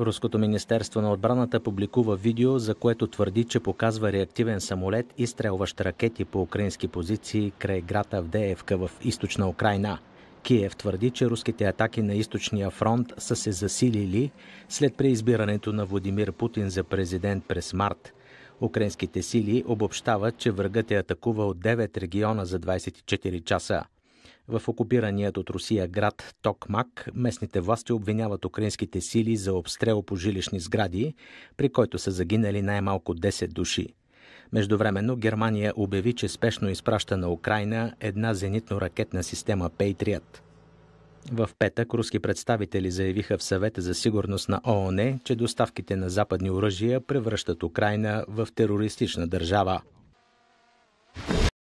Руското министерство на отбраната публикува видео, за което твърди, че показва реактивен самолет, изстрелващ ракети по украински позиции край град Авдеевка в източна Украина. Киев твърди, че руските атаки на източния фронт са се засилили след преизбирането на Владимир Путин за президент през март. Украинските сили обобщават, че врагът е атакувал 9 региона за 24 часа. В окупираният от Русия град Токмак местните власти обвиняват украинските сили за обстрел по жилищни сгради, при който са загинали най-малко 10 души. Междувременно Германия обяви, че спешно изпраща на Украина една зенитно-ракетна система Patriot. В петък руски представители заявиха в съвета за сигурност на ООН, че доставките на западни оръжия превръщат Украина в терористична държава.